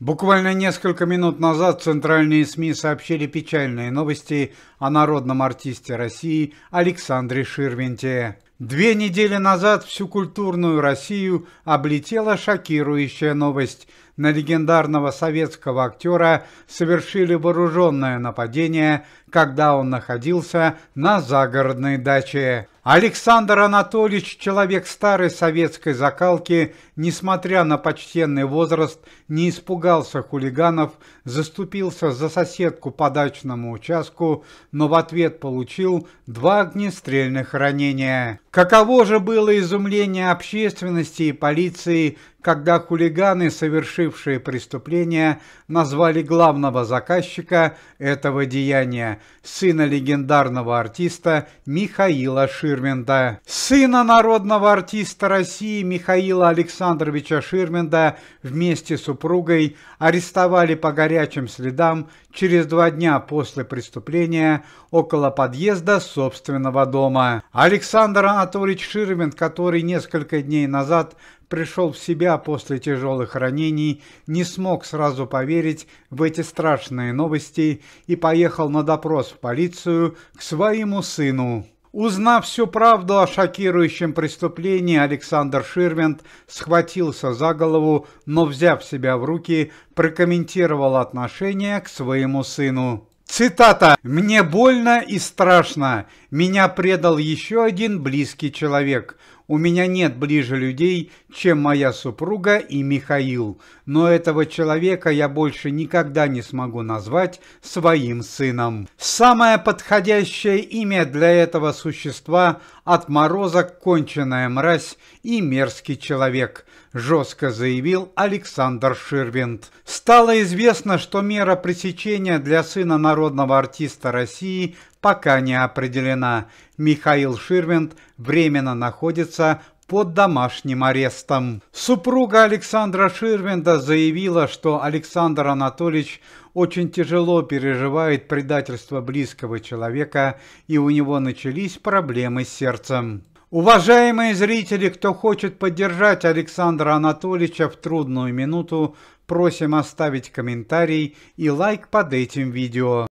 Буквально несколько минут назад центральные СМИ сообщили печальные новости о народном артисте России Александре Ширвинте. Две недели назад всю культурную Россию облетела шокирующая новость – на легендарного советского актера совершили вооруженное нападение, когда он находился на загородной даче. Александр Анатольевич, человек старой советской закалки, несмотря на почтенный возраст, не испугался хулиганов, заступился за соседку по дачному участку, но в ответ получил два огнестрельных ранения. Каково же было изумление общественности и полиции, когда хулиганы, совершившие преступление, назвали главного заказчика этого деяния, сына легендарного артиста Михаила Ширменда, Сына народного артиста России Михаила Александровича Ширменда вместе с супругой арестовали по горячим следам через два дня после преступления около подъезда собственного дома. Александр Анатольевич Ширминд, который несколько дней назад пришел в себя после тяжелых ранений, не смог сразу поверить в эти страшные новости и поехал на допрос в полицию к своему сыну. Узнав всю правду о шокирующем преступлении, Александр Ширвинд схватился за голову, но, взяв себя в руки, прокомментировал отношение к своему сыну. Цитата. «Мне больно и страшно. Меня предал еще один близкий человек. У меня нет ближе людей, чем моя супруга и Михаил, но этого человека я больше никогда не смогу назвать своим сыном. Самое подходящее имя для этого существа – отморозок, конченая мразь и мерзкий человек –– жестко заявил Александр Ширвинд. Стало известно, что мера пресечения для сына народного артиста России пока не определена. Михаил Ширвинд временно находится под домашним арестом. Супруга Александра Ширвинда заявила, что Александр Анатольевич очень тяжело переживает предательство близкого человека и у него начались проблемы с сердцем. Уважаемые зрители, кто хочет поддержать Александра Анатольевича в трудную минуту, просим оставить комментарий и лайк под этим видео.